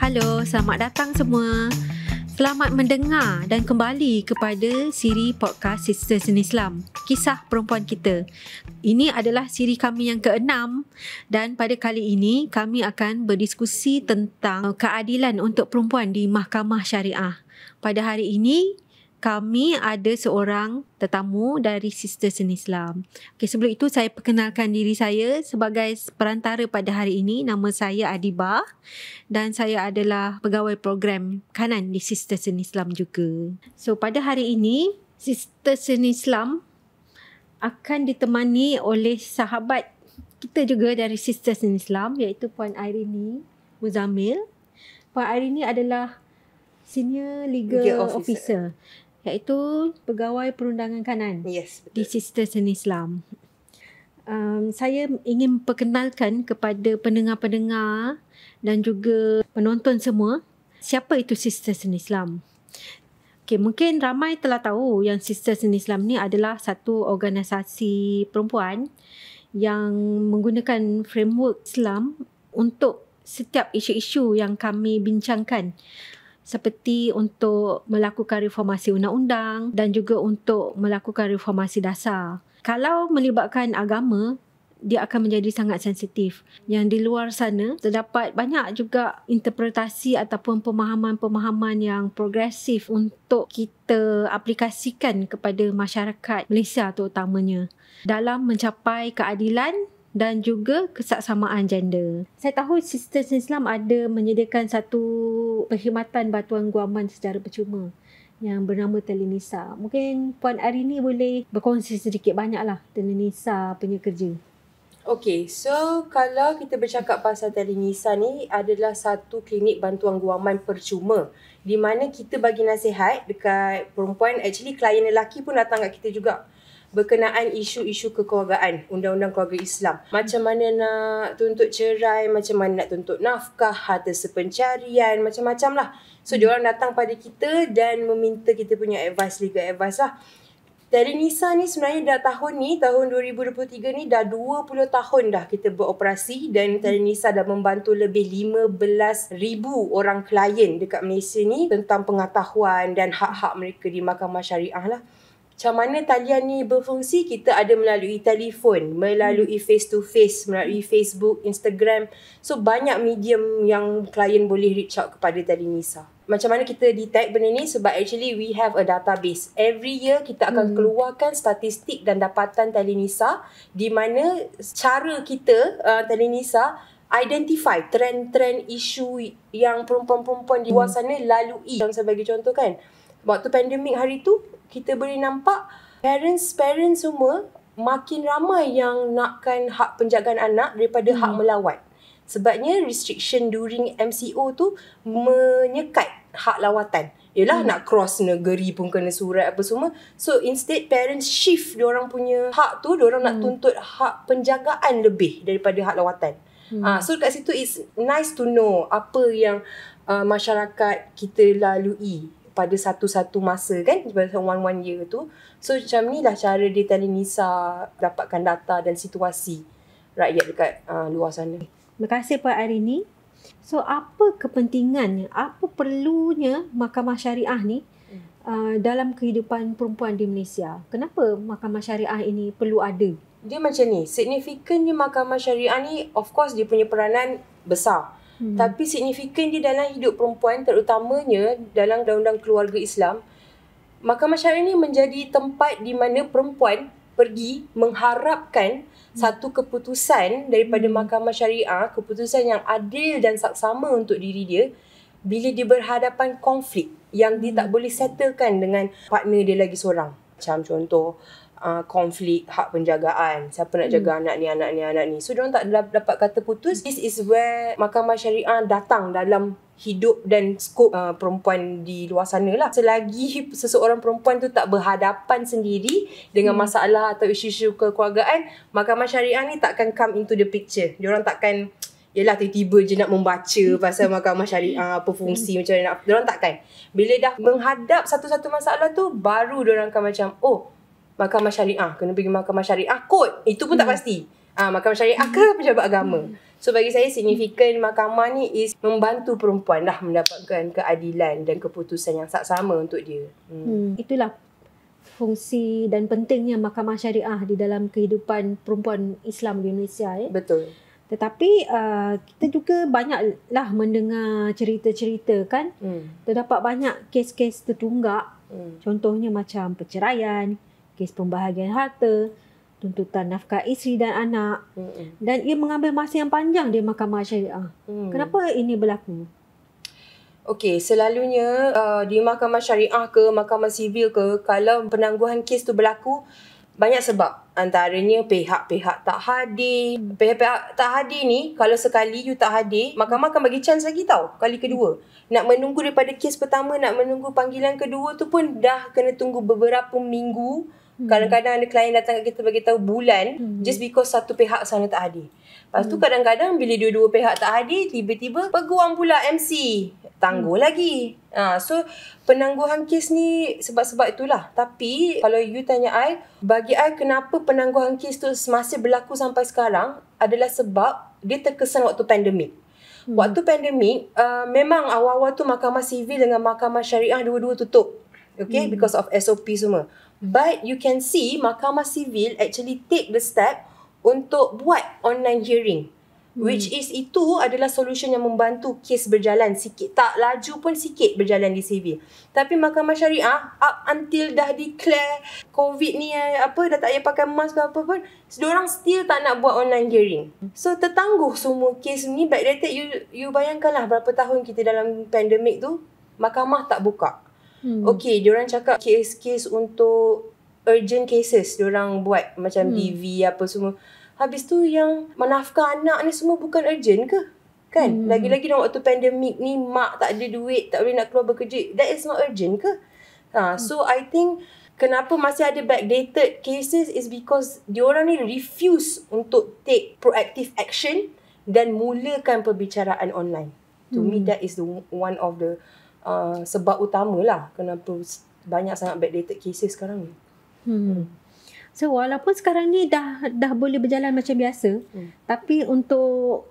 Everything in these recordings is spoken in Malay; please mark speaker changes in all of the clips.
Speaker 1: Halo, selamat datang semua. Selamat mendengar dan kembali kepada siri podcast Sisters in Islam, kisah perempuan kita. Ini adalah siri kami yang keenam dan pada kali ini kami akan berdiskusi tentang keadilan untuk perempuan di Mahkamah Syariah. Pada hari ini, kami ada seorang tetamu dari Sister Seni Islam. Okay, sebelum itu saya perkenalkan diri saya sebagai perantara pada hari ini. Nama saya Adiba dan saya adalah pegawai program kanan di Sister Seni Islam juga. So pada hari ini Sister Seni Islam akan ditemani oleh sahabat kita juga dari Sister Seni Islam iaitu Puan Irene Muzamil. Puan Irene adalah senior legal, legal officer. officer iaitu pegawai perundangan kanan yes, di Sisters in Islam. Um, saya ingin perkenalkan kepada pendengar-pendengar dan juga penonton semua siapa itu Sisters in Islam. Okay, mungkin ramai telah tahu yang Sisters in Islam ni adalah satu organisasi perempuan yang menggunakan framework Islam untuk setiap isu-isu yang kami bincangkan seperti untuk melakukan reformasi undang-undang dan juga untuk melakukan reformasi dasar. Kalau melibatkan agama, dia akan menjadi sangat sensitif. Yang di luar sana terdapat banyak juga interpretasi ataupun pemahaman-pemahaman yang progresif untuk kita aplikasikan kepada masyarakat Malaysia terutamanya dalam mencapai keadilan dan juga kesaksamaan janda. Saya tahu Sisters Islam ada menyediakan satu perkhidmatan bantuan guaman secara percuma yang bernama Telenisa. Mungkin Puan Arini boleh berkongsi sedikit banyaklah Telenisa punya kerja.
Speaker 2: Okay, so kalau kita bercakap pasal Telenisa ni adalah satu klinik bantuan guaman percuma di mana kita bagi nasihat dekat perempuan, actually klien lelaki pun datang kat kita juga berkenaan isu-isu kekeluargaan, undang-undang keluarga Islam. Macam mana nak tuntut cerai, macam mana nak tuntut nafkah, harta sepencarian, macam-macam lah. So, hmm. diorang datang pada kita dan meminta kita punya advice, legal advice lah. Dari Nisa ni sebenarnya dah tahun ni, tahun 2023 ni dah 20 tahun dah kita beroperasi dan Tari Nisa dah membantu lebih 15,000 orang klien dekat Malaysia ni tentang pengetahuan dan hak-hak mereka di mahkamah syariah lah macam mana talian ni berfungsi kita ada melalui telefon melalui face to face melalui Facebook Instagram so banyak medium yang klien boleh reach out kepada Tali Nisa macam mana kita detect benda ni sebab actually we have a database every year kita akan hmm. keluarkan statistik dan dapatan Tali Nisa di mana cara kita uh, Tali Nisa identify trend-trend isu yang perempuan-perempuan di luar hmm. sana lalui. Dan sebagai contoh kan, waktu pandemik hari tu, kita boleh nampak parents-parents semua makin ramai yang nakkan hak penjagaan anak daripada hmm. hak melawat. Sebabnya restriction during MCO tu menyekat hak lawatan. Yalah hmm. nak cross negeri pun kena surat apa semua. So instead parents shift dia orang punya hak tu, diorang hmm. nak tuntut hak penjagaan lebih daripada hak lawatan. Hmm. Ha, so kat situ is nice to know apa yang uh, masyarakat kita lalui pada satu-satu masa kan pada one one year tu so macam ni lah cara dia tadi Nisa dapatkan data dan situasi rakyat dekat uh, luar sana terima
Speaker 1: kasih Puan Arini so apa kepentingannya apa perlunya mahkamah syariah ni Uh, dalam kehidupan perempuan di Malaysia. Kenapa mahkamah syariah
Speaker 2: ini perlu ada? Dia macam ni, signifikannya mahkamah syariah ni of course dia punya peranan besar. Hmm. Tapi signifikan di dalam hidup perempuan terutamanya dalam undang-undang keluarga Islam. Mahkamah syariah ini menjadi tempat di mana perempuan pergi mengharapkan hmm. satu keputusan daripada hmm. mahkamah syariah, keputusan yang adil dan saksama untuk diri dia bila dia berhadapan konflik yang dia tak boleh settlekan dengan partner dia lagi seorang. Macam contoh, uh, konflik hak penjagaan siapa nak jaga hmm. anak ni anak ni anak ni so dia tak dapat kata putus this is where mahkamah syariah datang dalam hidup dan skop uh, perempuan di luar sana lah. Selagi seseorang perempuan tu tak berhadapan sendiri dengan hmm. masalah atau isu-isu kekeluargaan, mahkamah syariah ni takkan come into the picture. Diorang takkan Yelah tiba-tiba je nak membaca pasal mahkamah syariah uh, apa fungsi hmm. macam mana nak. Diorang takkan. Bila dah menghadap satu-satu masalah tu baru diorang akan macam oh mahkamah syariah kena pergi mahkamah syariah kot itu pun hmm. tak pasti ah ha, mahkamah syariah ke hmm. pejabat agama hmm. so bagi saya signifikan mahkamah ni is membantu perempuan dah mendapatkan keadilan dan keputusan yang sama untuk dia hmm. Hmm.
Speaker 1: itulah fungsi dan pentingnya mahkamah syariah di dalam kehidupan perempuan Islam di Indonesia. eh betul tetapi uh, kita juga banyaklah mendengar cerita-cerita kan hmm. terdapat banyak kes-kes tertunggak hmm. contohnya macam perceraian kes pembahagian harta, tuntutan nafkah isteri dan anak. Mm-mm. Dan ia mengambil masa yang panjang di mahkamah syariah.
Speaker 2: Mm. Kenapa
Speaker 1: ini berlaku?
Speaker 2: Okey, selalunya uh, di mahkamah syariah ke mahkamah sivil ke kalau penangguhan kes tu berlaku banyak sebab. Antaranya pihak-pihak tak hadir. Pihak-pihak tak hadir ni kalau sekali you tak hadir, mahkamah akan bagi chance lagi tau kali kedua. Nak menunggu daripada kes pertama, nak menunggu panggilan kedua tu pun dah kena tunggu beberapa minggu Hmm. Kadang-kadang ada klien datang ke kita bagi tahu bulan hmm. just because satu pihak sana tak hadir. Lepas tu hmm. kadang-kadang bila dua-dua pihak tak hadir, tiba-tiba peguam pula MC. Tangguh hmm. lagi. Ha, so penangguhan kes ni sebab-sebab itulah. Tapi kalau you tanya I, bagi I kenapa penangguhan kes tu masih berlaku sampai sekarang adalah sebab dia terkesan waktu pandemik. Hmm. Waktu pandemik, uh, memang awal-awal tu mahkamah sivil dengan mahkamah syariah dua-dua tutup. Okay, hmm. because of SOP semua. But you can see Mahkamah Sivil actually take the step untuk buat online hearing. Hmm. Which is itu adalah solution yang membantu kes berjalan sikit. Tak laju pun sikit berjalan di sivil. Tapi Mahkamah Syariah up until dah declare COVID ni eh, apa dah tak payah pakai mask ke apa pun. Diorang still tak nak buat online hearing. So tertangguh semua kes ni. Back then you, you bayangkanlah berapa tahun kita dalam pandemik tu. Mahkamah tak buka. Hmm. Okay, diorang cakap kes-kes untuk urgent cases diorang buat macam hmm. TV apa semua. Habis tu yang menafkah anak ni semua bukan urgent ke? Kan? Hmm. Lagi-lagi dalam waktu pandemik ni mak tak ada duit, tak boleh nak keluar bekerja. That is not urgent ke? Ha, hmm. so I think kenapa masih ada backdated cases is because diorang ni refuse untuk take proactive action dan mulakan perbicaraan online. To hmm. me that is the one of the uh, sebab utamalah kenapa banyak sangat backdated cases sekarang ni.
Speaker 1: Hmm. hmm. So walaupun sekarang ni dah dah boleh berjalan macam biasa, hmm. tapi untuk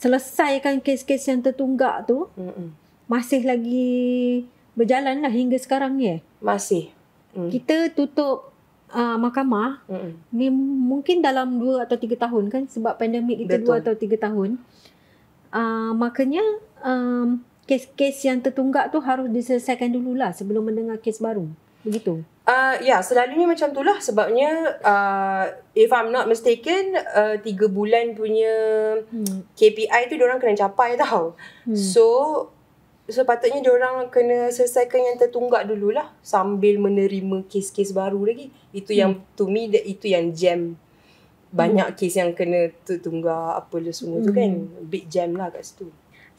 Speaker 1: selesaikan kes-kes yang tertunggak tu, hmm. Masih lagi berjalan lah hingga sekarang ni eh?
Speaker 2: Masih. Hmm.
Speaker 1: Kita tutup uh, mahkamah ni mungkin dalam 2 atau 3 tahun kan sebab pandemik itu 2 atau 3 tahun. Uh, makanya um, kes-kes yang tertunggak tu harus diselesaikan dululah sebelum mendengar kes baru. Begitu.
Speaker 2: Uh, ya, selalunya macam itulah sebabnya uh, if I'm not mistaken, uh, tiga bulan punya hmm. KPI tu orang kena capai tau. Hmm. So, sepatutnya orang kena selesaikan yang tertunggak dululah sambil menerima kes-kes baru lagi. Itu hmm. yang to me, that, itu yang jam banyak hmm. kes yang kena tertunggak apa semua hmm. tu kan. Hmm. Big jam lah kat situ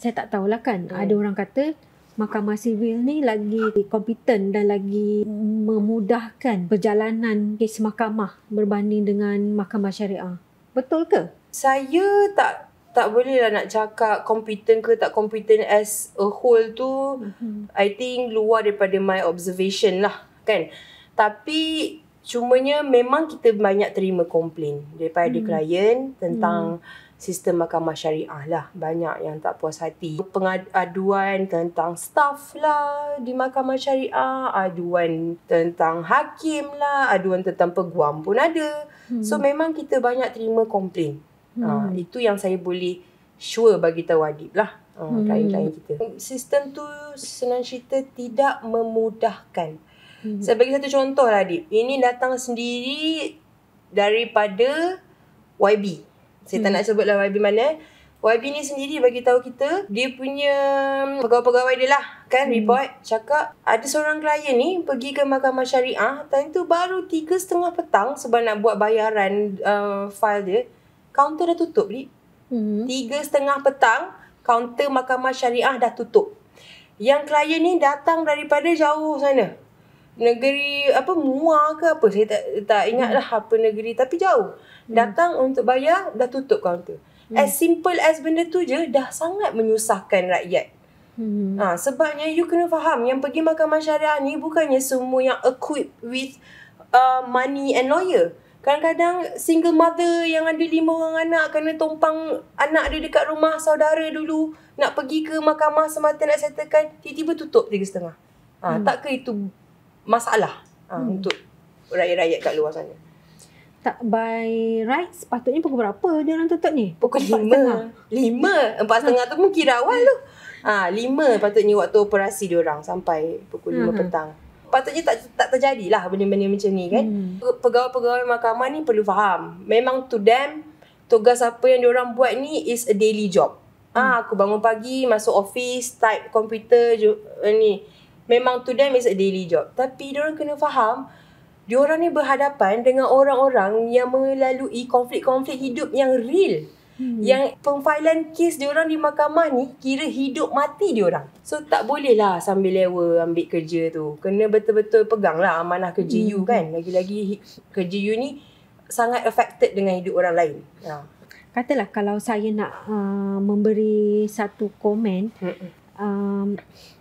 Speaker 1: saya tak tahulah kan hmm. ada orang kata Mahkamah sivil ni lagi kompeten dan lagi memudahkan perjalanan kes mahkamah berbanding dengan mahkamah syariah. Betul ke?
Speaker 2: Saya tak tak bolehlah nak cakap kompeten ke tak kompeten as a whole tu. Mm-hmm. I think luar daripada my observation lah kan. Tapi cumanya memang kita banyak terima komplain daripada mm. klien tentang mm sistem mahkamah syariah lah banyak yang tak puas hati pengaduan tentang staff lah di mahkamah syariah aduan tentang hakim lah aduan tentang peguam pun ada hmm. so memang kita banyak terima komplain hmm. ha, itu yang saya boleh sure bagi tahu Adib lah Kain-kain ah, hmm. kita Sistem tu Senang cerita Tidak memudahkan hmm. Saya bagi satu contoh lah Adib Ini datang sendiri Daripada YB saya hmm. tak nak hmm. sebutlah YB mana. YB ni sendiri bagi tahu kita, dia punya hmm, pegawai-pegawai dia lah kan hmm. report cakap ada seorang klien ni pergi ke mahkamah syariah time tu baru tiga setengah petang sebab nak buat bayaran uh, file dia. Kaunter dah tutup ni. Hmm. setengah petang kaunter mahkamah syariah dah tutup. Yang klien ni datang daripada jauh sana negeri apa mua ke apa saya tak tak ingatlah hmm. apa negeri tapi jauh hmm. datang hmm. untuk bayar dah tutup kaunter hmm. as simple as benda tu je dah sangat menyusahkan rakyat hmm. ha sebabnya you kena faham yang pergi mahkamah syariah ni bukannya semua yang equipped with uh, money and lawyer kadang-kadang single mother yang ada lima orang anak kena tumpang anak dia dekat rumah saudara dulu nak pergi ke mahkamah semata nak settlekan tiba-tiba tutup tiga setengah ha hmm. tak ke itu masalah uh, hmm. untuk rakyat-rakyat kat luar sana. Tak by right sepatutnya pukul berapa dia orang tutup ni? Pukul 5. 5. 4.30 tu pun kira awal tu. Ha, ah, 5 patutnya waktu operasi dia orang sampai pukul 5 uh-huh. Hmm. petang. Patutnya tak tak terjadilah benda-benda macam ni kan. Hmm. Pegawai-pegawai mahkamah ni perlu faham. Memang to them tugas apa yang dia orang buat ni is a daily job. Hmm. Ah, ha, aku bangun pagi, masuk office, type komputer ni memang to them is a daily job. Tapi diorang kena faham, diorang ni berhadapan dengan orang-orang yang melalui konflik-konflik hidup yang real. Hmm. Yang pemfailan kes diorang di mahkamah ni kira hidup mati diorang. So tak boleh lah sambil lewa ambil kerja tu. Kena betul-betul pegang lah amanah kerja hmm. you kan. Lagi-lagi kerja you ni sangat affected dengan hidup orang lain. Ya.
Speaker 1: Katalah kalau saya nak uh, memberi satu komen. Hmm. Um,